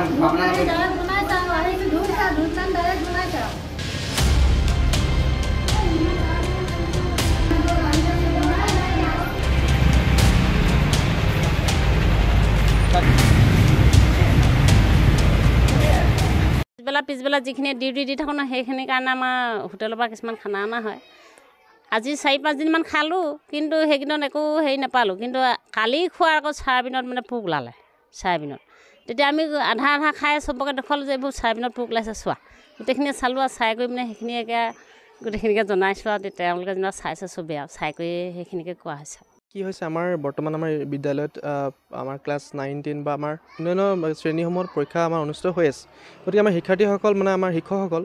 পিছবেলা পিছবেলা যিখিনি ডিউটি দি থাকোঁ ন সেইখিনি কাৰণে আমাৰ হোটেলৰ পৰা কিছুমান খানা অনা হয় আজি চাৰি পাঁচদিনমান খালোঁ কিন্তু সেইকেইদিনত একো হেৰি নাপালোঁ কিন্তু কালি খোৱাৰ আকৌ চাৰবিনত মানে পোক ওলালে চাৰবিনত তেতিয়া আমি আধা আধা খাই চবকে দেখুৱালোঁ যে এইবোৰ চাই পিনে পোক ওলাইছে চোৱা গোটেইখিনিয়ে চালোঁ আৰু চাই কৰি পিনে সেইখিনি একে গোটেইখিনিকে জনাইছোঁ আৰু তেওঁলোকে যেনিবা চাইছে চবেই আৰু চাই কৰি সেইখিনিকে কোৱা হৈছে কি হৈছে আমাৰ বৰ্তমান আমাৰ বিদ্যালয়ত আমাৰ ক্লাছ নাইনটিন বা আমাৰ অন্যান্য শ্ৰেণীসমূহত পৰীক্ষা আমাৰ অনুষ্ঠিত হৈ আছে গতিকে আমাৰ শিক্ষাৰ্থীসকল মানে আমাৰ শিক্ষকসকল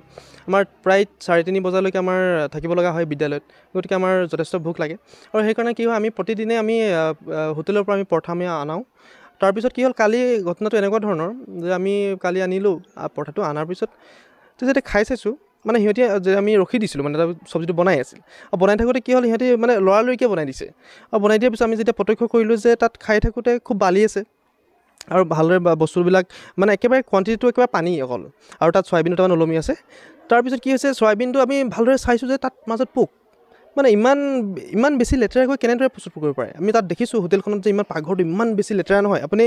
আমাৰ প্ৰায় চাৰে তিনি বজালৈকে আমাৰ থাকিব লগা হয় বিদ্যালয়ত গতিকে আমাৰ যথেষ্ট ভোক লাগে আৰু সেইকাৰণে কি হয় আমি প্ৰতিদিনে আমি হোটেলৰ পৰা আমি প্ৰথমে আনাওঁ তাৰপিছত কি হ'ল কালি ঘটনাটো এনেকুৱা ধৰণৰ যে আমি কালি আনিলোঁ পৰঠাটো অনাৰ পিছত তো যেতিয়া খাই চাইছোঁ মানে সিহঁতি যে আমি ৰখি দিছিলোঁ মানে চব্জিটো বনাই আছিল আৰু বনাই থাকোঁতে কি হ'ল সিহঁতি মানে লৰালৰিকৈ বনাই দিছে আৰু বনাই দিয়াৰ পিছত আমি যেতিয়া প্ৰত্যক্ষ কৰিলোঁ যে তাত খাই থাকোঁতে খুব বালি আছে আৰু ভালদৰে বস্তুবিলাক মানে একেবাৰে কোৱাণ্টিটিটো একেবাৰে পানী অকল আৰু তাত চয়াবিন দুটামান ওলমি আছে তাৰপিছত কি হৈছে চয়াবিনটো আমি ভালদৰে চাইছোঁ যে তাত মাজত পোক মানে ইমান ইমান বেছি লেতেৰা হৈ কেনেদৰে প্ৰস্তুত কৰিব পাৰে আমি তাত দেখিছোঁ হোটেলখনত যে ইমান পাকঘৰটো ইমান বেছি লেতেৰা নহয় আপুনি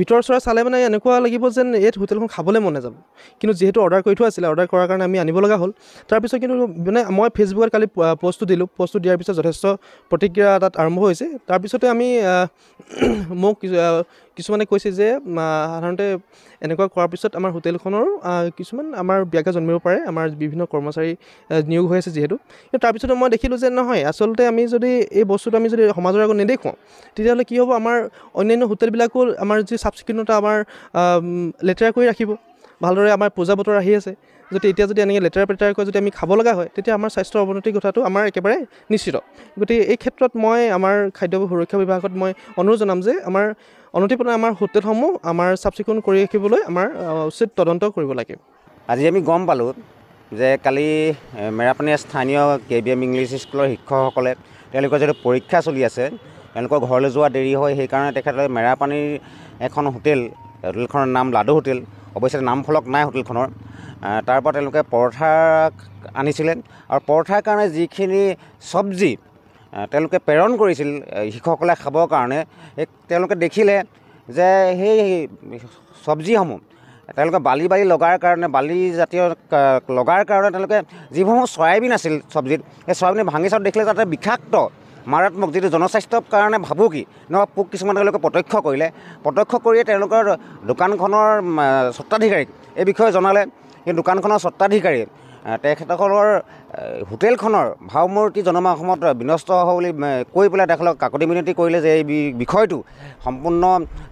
ভিতৰৰ চৰা চালে মানে এনেকুৱা লাগিব যেন এই হোটেলখন খাবলৈ মন নাযাব কিন্তু যিহেতু অৰ্ডাৰ কৰি থোৱা আছিলে অৰ্ডাৰ কৰাৰ কাৰণে আমি আনিব লগা হ'ল তাৰপিছত কিন্তু মানে মই ফেচবুকত কালি প'ষ্টটো দিলোঁ প'ষ্টটো দিয়াৰ পিছত যথেষ্ট প্ৰতিক্ৰিয়া তাত আৰম্ভ হৈছে তাৰপিছতে আমি মোক কিছুমানে কৈছে যে সাধাৰণতে এনেকুৱা কৰাৰ পিছত আমাৰ হোটেলখনৰ কিছুমান আমাৰ ব্যাঘা জন্মিব পাৰে আমাৰ বিভিন্ন কৰ্মচাৰী নিয়োগ হৈ আছে যিহেতু কিন্তু তাৰপিছতো মই দেখিলোঁ যে নহয় আচলতে আমি যদি এই বস্তুটো আমি যদি সমাজৰ আগত নেদেখুৱাওঁ তেতিয়াহ'লে কি হ'ব আমাৰ অন্যান্য হোটেলবিলাকো আমাৰ যি চাফ চিকুণতা আমাৰ লেতেৰা কৰি ৰাখিব ভালদৰে আমাৰ পূজা বতৰ আহি আছে যদি এতিয়া যদি এনেকৈ লেতেৰা পেতেৰা কৰি যদি আমি খাব লগা হয় তেতিয়া আমাৰ স্বাস্থ্যৰ অৱনতি কথাটো আমাৰ একেবাৰে নিশ্চিত গতিকে এই ক্ষেত্ৰত মই আমাৰ খাদ্য সুৰক্ষা বিভাগত মই অনুৰোধ জনাম যে আমাৰ অনতিপতে আমাৰ হোটেলসমূহ আমাৰ চাফ চিকুণ কৰি ৰাখিবলৈ আমাৰ উচিত তদন্ত কৰিব লাগে আজি আমি গম পালোঁ যে কালি মেৰাপানীয়া স্থানীয় কে বি এম ইংলিছ স্কুলৰ শিক্ষকসকলে তেওঁলোকৰ যিহেতু পৰীক্ষা চলি আছে তেওঁলোকৰ ঘৰলৈ যোৱা দেৰি হয় সেইকাৰণে তেখেতলোকে মেৰাপানীৰ এখন হোটেল হোটেলখনৰ নাম লাডু হোটেল অৱশ্যে নাম ফলক নাই হোটেলখনৰ তাৰপৰা তেওঁলোকে পৰঠা আনিছিলে আৰু পৰঠাৰ কাৰণে যিখিনি চব্জি তেওঁলোকে প্ৰেৰণ কৰিছিল শিশুসকলে খাবৰ কাৰণে সেই তেওঁলোকে দেখিলে যে সেই চব্জিসমূহ তেওঁলোকে বালি বালি লগাৰ কাৰণে বালি জাতীয় লগাৰ কাৰণে তেওঁলোকে যিসমূহ চয়াবিন আছিল চব্জিত সেই চয়াবিন ভাঙি চাওঁতে দেখিলে তাতে বিষাক্ত মাৰাত্মক যিটো জনস্বাস্থ্যৰ কাৰণে ভাবোঁ কি নহয় পোক কিছুমান তেওঁলোকে প্ৰত্যক্ষ কৰিলে প্ৰত্যক্ষ কৰিয়ে তেওঁলোকৰ দোকানখনৰ স্বত্বাধিকাৰীক এই বিষয়ে জনালে কিন্তু দোকানখনৰ স্বত্বাধিকাৰীয়ে তেখেতসকলৰ হোটেলখনৰ ভাওমূৰ্তি জনমা অসমত বিনষ্ট হ'ব বুলি কৈ পেলাই তেখেতক কাকতি মিনতি কৰিলে যে এই বিষয়টো সম্পূৰ্ণ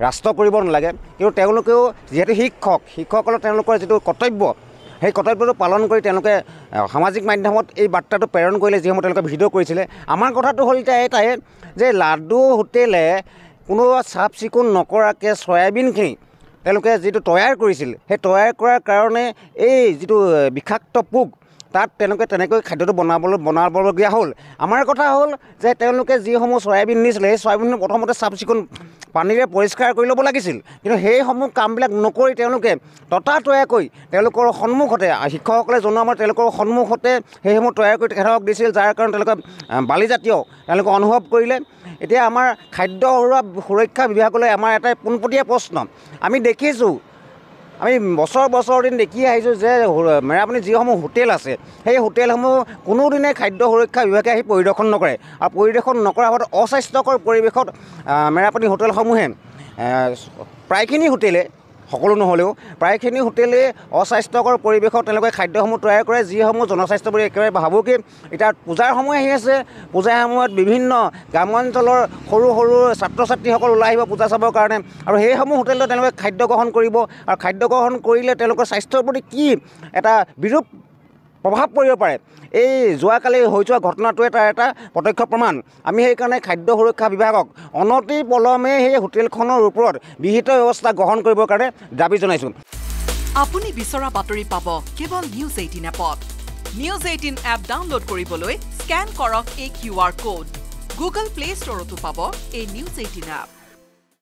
ৰাষ্ট্ৰ কৰিব নালাগে কিন্তু তেওঁলোকেও যিহেতু শিক্ষক শিক্ষকসকলৰ তেওঁলোকৰ যিটো কৰ্তব্য সেই কৰ্তব্যটো পালন কৰি তেওঁলোকে সামাজিক মাধ্যমত এই বাৰ্তাটো প্ৰেৰণ কৰিলে যিসমূহ তেওঁলোকে ভিডিঅ' কৰিছিলে আমাৰ কথাটো হ'ল এতিয়া এটাই যে লাডু হোটেলে কোনো চাফ চিকুণ নকৰাকৈ চয়াবিনখিনি তেওঁলোকে যিটো তৈয়াৰ কৰিছিল সেই তৈয়াৰ কৰাৰ কাৰণে এই যিটো বিষাক্ত পোক তাত তেওঁলোকে তেনেকৈ খাদ্যটো বনাবলৈ বনাবলগীয়া হ'ল আমাৰ কথা হ'ল যে তেওঁলোকে যিসমূহ চয়াবিন নিছিলে সেই চয়াবিন প্ৰথমতে চাফ চিকুণ পানীৰে পৰিষ্কাৰ কৰি ল'ব লাগিছিল কিন্তু সেইসমূহ কামবিলাক নকৰি তেওঁলোকে ততাতৈয়াকৈ তেওঁলোকৰ সন্মুখতে শিক্ষকসকলে জনোৱা আমাৰ তেওঁলোকৰ সন্মুখতে সেইসমূহ তৈয়াৰ কৰি তেখেতক দিছিল যাৰ কাৰণে তেওঁলোকে বালিজাতীয় তেওঁলোকে অনুভৱ কৰিলে এতিয়া আমাৰ খাদ্য সুৰক্ষা বিভাগলৈ আমাৰ এটাই পোনপটীয়া প্ৰশ্ন আমি দেখিছোঁ আমি বছৰ বছৰ দিন দেখি আহিছোঁ যে মেৰাপানীত যিসমূহ হোটেল আছে সেই হোটেলসমূহ কোনোদিনে খাদ্য সুৰক্ষা বিভাগে আহি পৰিদৰ্শন নকৰে আৰু পৰিদৰ্শন নকৰাৰ ফলত অস্বাস্থ্যকৰ পৰিৱেশত মেৰাপানী হোটেলসমূহে প্ৰায়খিনি হোটেলে সকলো নহ'লেও প্ৰায়খিনি হোটেলেই অস্বাস্থ্যকৰ পৰিৱেশত তেওঁলোকে খাদ্যসমূহ তৈয়াৰ কৰে যিসমূহ জনস্বাস্থ্য বুলি একেবাৰে ভাবুকি এতিয়া পূজাৰ সময় আহি আছে পূজাৰ সময়ত বিভিন্ন গ্ৰাম্যাঞ্চলৰ সৰু সৰু ছাত্ৰ ছাত্ৰীসকল ওলাই আহিব পূজা চাবৰ কাৰণে আৰু সেইসমূহ হোটেলত তেওঁলোকে খাদ্য গ্ৰহণ কৰিব আৰু খাদ্য গ্ৰহণ কৰিলে তেওঁলোকৰ স্বাস্থ্যৰ প্ৰতি কি এটা বিৰূপ প্ৰভাৱ পৰিব পাৰে এই যোৱাকালি হৈ যোৱা ঘটনাটোৱে তাৰ এটা প্ৰত্যক্ষ প্ৰমাণ আমি সেইকাৰণে খাদ্য সুৰক্ষা বিভাগক অনতি পলমে সেই হোটেলখনৰ ওপৰত বিহিত ব্যৱস্থা গ্ৰহণ কৰিবৰ কাৰণে দাবী জনাইছোঁ আপুনি বিচৰা বাতৰি পাব কেৱল নিউজ এইটিন এপত নিউজ এইটিন এপ ডাউনলোড কৰিবলৈ স্কেন কৰক এই Q R code Google Play ষ্টৰতো পাব এই নিউজ এইটিন এপ